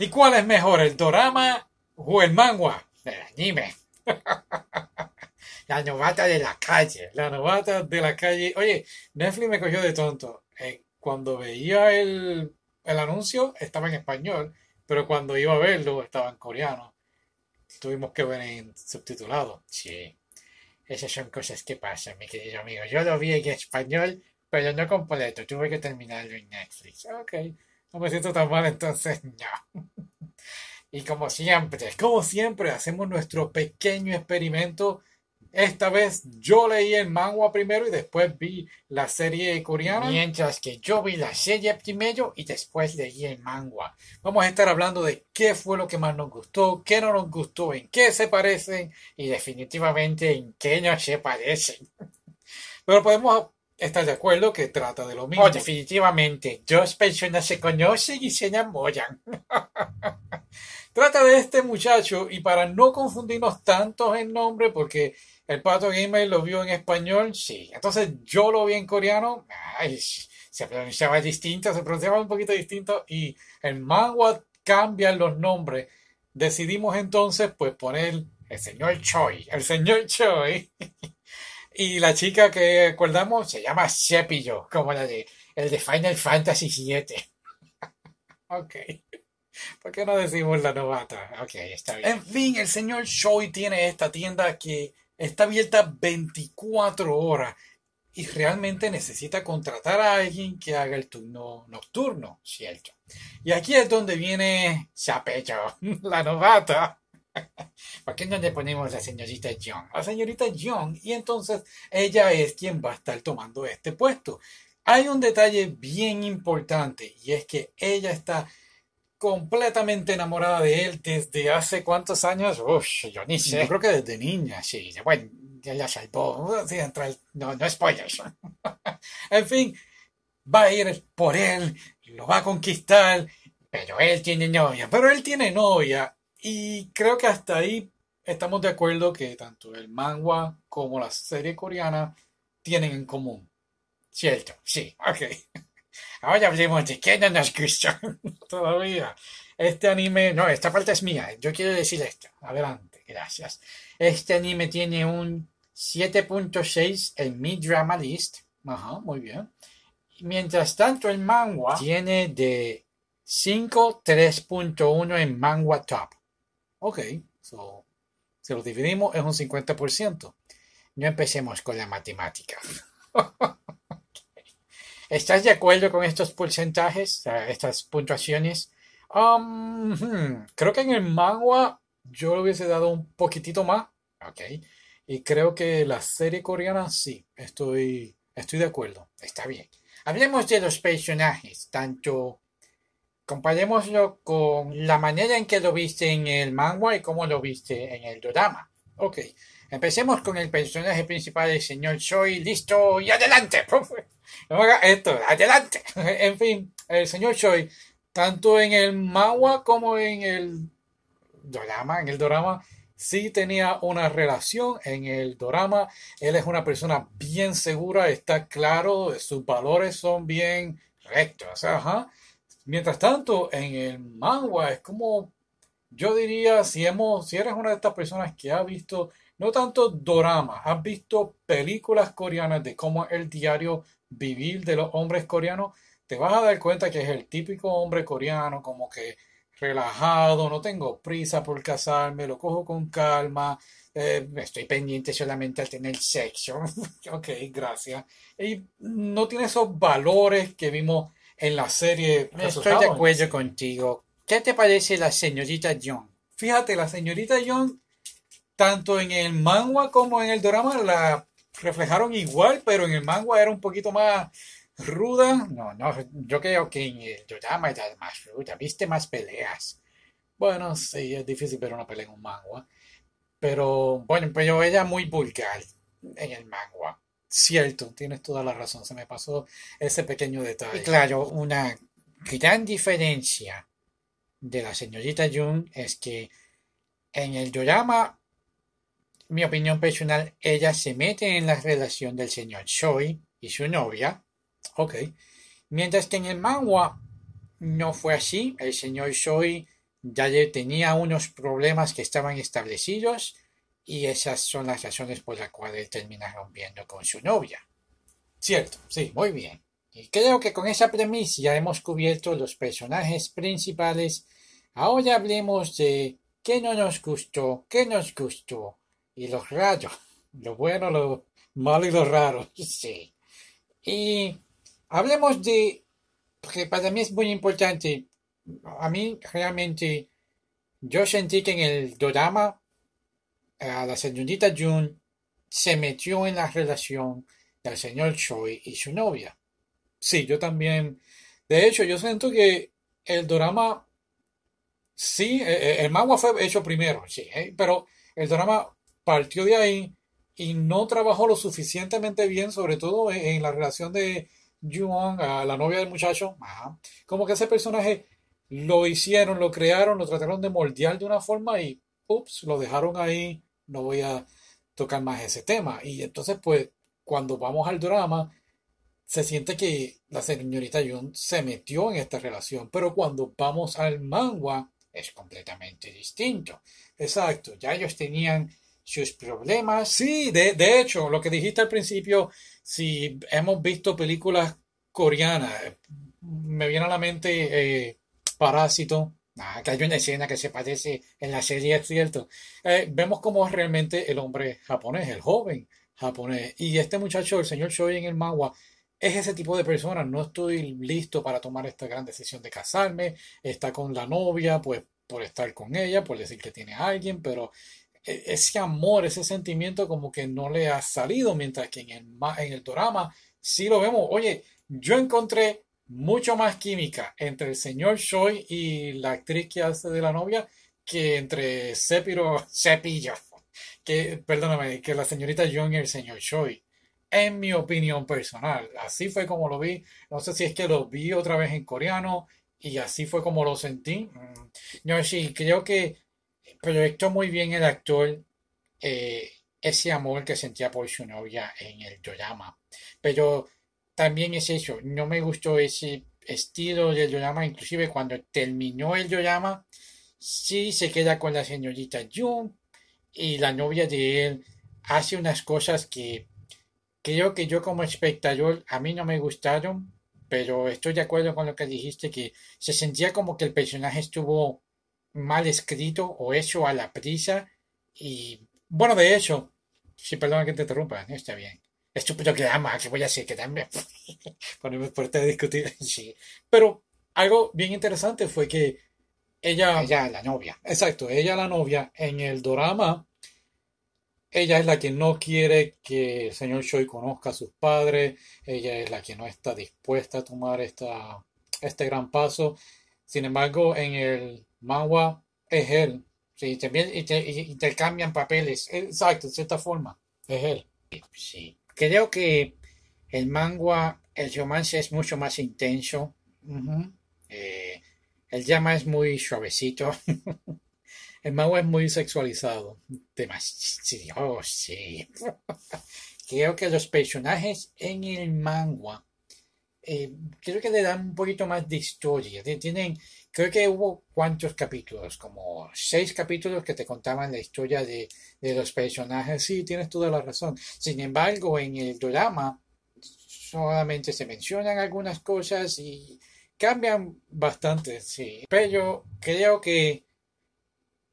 ¿Y cuál es mejor, el dorama o el manga? El anime. la novata de la calle. La novata de la calle. Oye, Netflix me cogió de tonto. Eh, cuando veía el, el anuncio estaba en español, pero cuando iba a verlo estaba en coreano. Tuvimos que ver en subtitulado. Sí. Esas son cosas que pasan, mi querido amigo. Yo lo vi en español, pero no completo. Tuve que terminarlo en Netflix. Ok. No me siento tan mal, entonces no. Y como siempre, como siempre, hacemos nuestro pequeño experimento. Esta vez yo leí el manga primero y después vi la serie coreana. Mientras que yo vi la serie primero y después leí el manga. Vamos a estar hablando de qué fue lo que más nos gustó, qué no nos gustó, en qué se parecen y definitivamente en qué no se parecen. Pero podemos estás de acuerdo que trata de lo mismo. Oh, definitivamente. Josh personas se conoce y se enamoran. trata de este muchacho y para no confundirnos tantos en nombre, porque el Pato Gamer lo vio en español, sí. Entonces yo lo vi en coreano, ay, se pronunciaba distinto, se pronunciaba un poquito distinto y en manga cambian los nombres. Decidimos entonces pues poner el señor Choi, el señor Choi. Y la chica que acordamos se llama Sepillo, como la de, el de Final Fantasy VII. ok. ¿Por qué no decimos la novata? Ok, está bien. En fin, el señor Choi tiene esta tienda que está abierta 24 horas y realmente necesita contratar a alguien que haga el turno nocturno, ¿cierto? Y aquí es donde viene Chapecho, la novata. ¿Por qué no le ponemos la señorita Young? La señorita Young, y entonces ella es quien va a estar tomando este puesto. Hay un detalle bien importante y es que ella está completamente enamorada de él desde hace cuántos años. Uf, yo ni sé. Yo creo que desde niña, sí. Bueno, ya la salvó. No, no spoilers. en fin, va a ir por él, lo va a conquistar, pero él tiene novia. Pero él tiene novia y creo que hasta ahí estamos de acuerdo que tanto el manga como la serie coreana tienen en común. Cierto, sí, ok. Ahora hablemos de que no nos gusta todavía. Este anime, no, esta parte es mía. Yo quiero decir esto. Adelante, gracias. Este anime tiene un 7.6 en mi drama list. Ajá, muy bien. Mientras tanto, el manga tiene de 5, 3.1 en manga top. Ok, so, si lo dividimos es un 50%. No empecemos con la matemática. ¿Estás de acuerdo con estos porcentajes, estas puntuaciones? Um, hmm, creo que en el manga yo lo hubiese dado un poquitito más. Ok. Y creo que la serie coreana sí, estoy, estoy de acuerdo. Está bien. Hablemos de los personajes, tanto Comparémoslo con la manera en que lo viste en el manga y cómo lo viste en el dorama. Ok, empecemos con el personaje principal, el señor Choi. Listo y adelante. esto, adelante. en fin, el señor Choi, tanto en el manga como en el dorama, en el dorama, sí tenía una relación en el dorama. Él es una persona bien segura, está claro, sus valores son bien rectos. Ajá. Mientras tanto, en el manga es como, yo diría, si, hemos, si eres una de estas personas que ha visto, no tanto doramas, has visto películas coreanas de cómo es el diario vivir de los hombres coreanos, te vas a dar cuenta que es el típico hombre coreano, como que relajado, no tengo prisa por casarme, lo cojo con calma, eh, estoy pendiente solamente al tener sexo. ok, gracias. Y no tiene esos valores que vimos en la serie. estoy de acuerdo contigo. ¿Qué te parece la señorita John? Fíjate, la señorita John, tanto en el manga como en el drama, la reflejaron igual, pero en el manga era un poquito más ruda. No, no, yo creo que en el drama era más ruda, viste más peleas. Bueno, sí, es difícil ver una pelea en un manga. Pero bueno, pero pues ella muy vulgar en el manga. Cierto, tienes toda la razón, se me pasó ese pequeño detalle. Y claro, una gran diferencia de la señorita Jung es que en el drama, mi opinión personal, ella se mete en la relación del señor Choi y su novia, ok, mientras que en el mangua no fue así, el señor Choi ya tenía unos problemas que estaban establecidos, y esas son las razones por las cuales él termina rompiendo con su novia. Cierto, sí, muy bien. Y creo que con esa premisa ya hemos cubierto los personajes principales. Ahora hablemos de qué no nos gustó, qué nos gustó y lo raro. lo bueno, lo malo y lo raro, sí. Y hablemos de, porque para mí es muy importante, a mí realmente yo sentí que en el drama a la señorita Jun se metió en la relación del señor Choi y su novia. Sí, yo también. De hecho, yo siento que el drama, sí, eh, eh, el manga fue hecho primero, sí, eh, pero el drama partió de ahí y no trabajó lo suficientemente bien, sobre todo en, la relación de Jun a la novia del muchacho. Como que ese personaje lo hicieron, lo crearon, lo trataron de moldear de una forma y, ups, lo dejaron ahí no voy a tocar más ese tema. Y entonces, pues, cuando vamos al drama, se siente que la señorita Yun se metió en esta relación, pero cuando vamos al manga es completamente distinto. Exacto, ya ellos tenían sus problemas. Sí, de, hecho, lo que dijiste al principio, si hemos visto películas coreanas, me viene a la mente eh, Parásito, Ah, que hay una escena que se parece en la serie, es cierto. Eh, vemos cómo es realmente el hombre japonés, el joven japonés. Y este muchacho, el señor Shoei en el magua es ese tipo de persona. No estoy listo para tomar esta gran decisión de casarme. Está con la novia, pues por estar con ella, por decir que tiene a alguien, pero eh, ese amor, ese sentimiento como que no le ha salido, mientras que en el, en el drama sí lo vemos. Oye, yo encontré mucho más química entre el señor Choi y la actriz que hace de la novia que entre Sepiro, cepillo que, perdóname, que la señorita Young y el señor Choi. En mi opinión personal, así fue como lo vi. No sé si es que lo vi otra vez en coreano y así fue como lo sentí. Mm. Yo sí, creo que proyectó muy bien el actor eh, ese amor que sentía por su novia en el Yoyama. Pero también es eso, no me gustó ese estilo del drama, inclusive cuando terminó el drama, sí se queda con la señorita June y la novia de él hace unas cosas que creo que yo como espectador a mí no me gustaron, pero estoy de acuerdo con lo que dijiste, que se sentía como que el personaje estuvo mal escrito o eso a la prisa y bueno, de eso. si sí, perdón que te interrumpa, está bien estúpido que ama, que voy a decir, que también Ponerme fuerte a discutir. Sí. Pero algo bien interesante fue que ella. Ella, la novia. Exacto, ella, la novia, en el dorama, ella es la que no quiere que el señor Choi conozca a sus padres, ella es la que no está dispuesta a tomar esta, este gran paso. Sin embargo, en el magua es él. Sí, también intercambian papeles. Exacto, de cierta forma. Es él. Sí creo que el manga, el romance es mucho más intenso. Eh, el llama es muy suavecito. el manga es muy sexualizado. Demasiado, sí. creo que los personajes en el manga eh, creo que le dan un poquito más de historia. Tienen, creo que hubo cuántos capítulos, como seis capítulos que te contaban la historia de, los personajes. Sí, tienes toda la razón. Sin embargo, en el drama solamente se mencionan algunas cosas y cambian bastante, sí. Pero creo que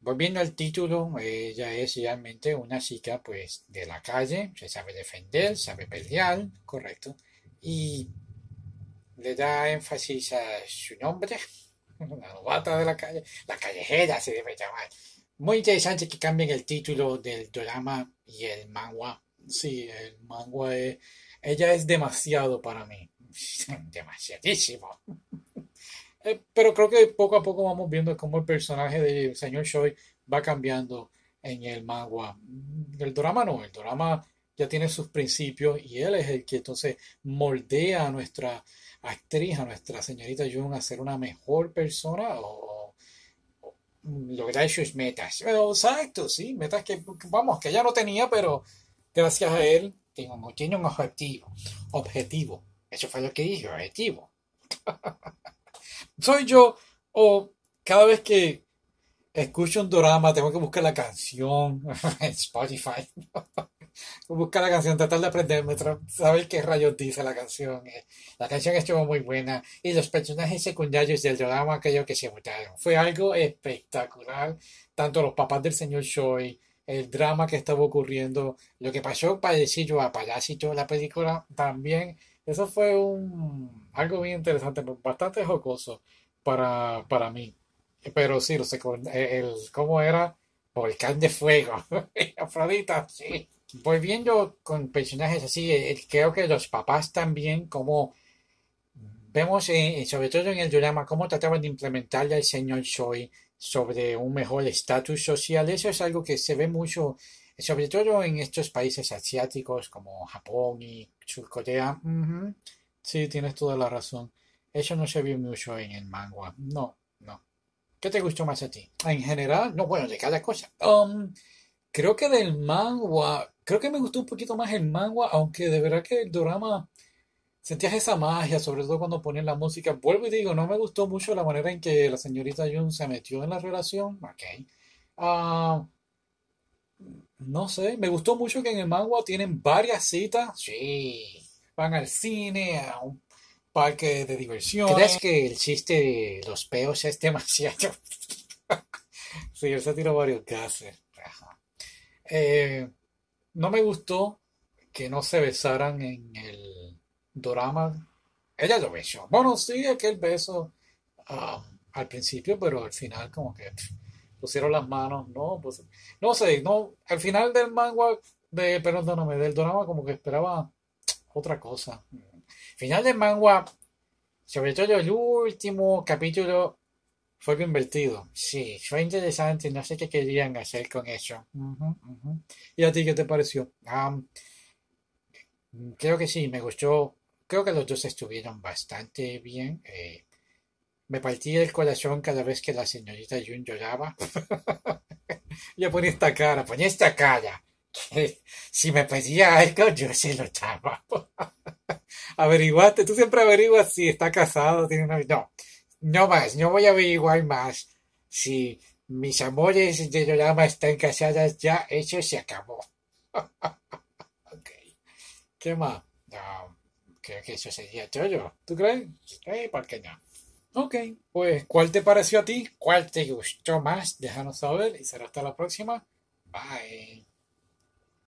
Volviendo al título, ella es realmente una chica pues de la calle, se sabe defender, sabe pelear, correcto. Y le da énfasis a su nombre, la novata de la calle, la callejera se debe llamar. Muy interesante que cambien el título del drama y el manga. Sí, el manga es, ella es demasiado para mí, demasiadísimo. Eh, pero creo que poco a poco vamos viendo cómo el personaje del señor Choi va cambiando en el manga. El drama no, el drama ya tiene sus principios y él es el que entonces moldea a nuestra actriz, a nuestra señorita June a ser una mejor persona o, lograr sus metas. exacto, sí, metas que, vamos, que ella no tenía, pero gracias a él tiene un objetivo. Objetivo. Eso fue lo que dije, objetivo. Soy yo, o cada vez que escucho un drama tengo que buscar la canción en Spotify. busca la canción, tratar de aprender saber qué rayos dice la canción. Eh. La canción estuvo muy buena y los personajes secundarios del drama aquello que se mutaron. Fue algo espectacular, tanto los papás del señor Choi, el drama que estaba ocurriendo, lo que pasó parecido a Parásito, la película también. Eso fue un, algo bien interesante, bastante jocoso para, para mí. Pero sí, eh, el cómo era volcán de fuego. Afrodita, sí volviendo pues con personajes así, eh, eh, creo que los papás también, como vemos eh, sobre todo en el drama, cómo trataban de implementarle al señor Choi sobre un mejor estatus social. Eso es algo que se ve mucho, sobre todo en estos países asiáticos como Japón y Surcorea. Sí, tienes toda la razón. Eso no se vio mucho en el manga. No, no. ¿Qué te gustó más a ti? En general, no, bueno, de cada cosa. Um, Creo que del manga, creo que me gustó un poquito más el manga, aunque de verdad que el drama sentías esa magia, sobre todo cuando ponen la música. Vuelvo y digo, no me gustó mucho la manera en que la señorita Jun se metió en la relación. Ok. Ah, no sé, me gustó mucho que en el manga tienen varias citas. Sí. Van al cine, a un parque de diversión. ¿Crees que el chiste de los peos es demasiado? sí, él se tiró varios gases. Eh, no me gustó que no se besaran en el drama. Ella lo besó. Bueno, sí, aquel beso um, al principio, pero al final como que pusieron las manos, no, pues, no sé, no, al final del manga, de, perdóname, del drama como que esperaba otra cosa. Final del manga, sobre todo el último capítulo, fue convertido. Sí, fue interesante. No sé qué querían hacer con eso. ¿Y a ti qué te pareció? Ah, creo que sí, me gustó. Creo que los dos estuvieron bastante bien. Eh, me partía el corazón cada vez que la señorita Jun lloraba. yo ponía esta cara, ponía esta cara. si me pedía algo, yo se lo echaba. Averiguaste, tú siempre averiguas si está casado, tiene una... No, no más, no voy a averiguar más. Si mis amores de Dorama están casadas ya, eso se acabó. ok. ¿Qué más? creo que eso sería todo. ¿Tú crees? Sí. ¿Por qué Ok, pues ¿cuál te pareció a ti? ¿Cuál te gustó más? Déjanos saber y será hasta la próxima. Bye.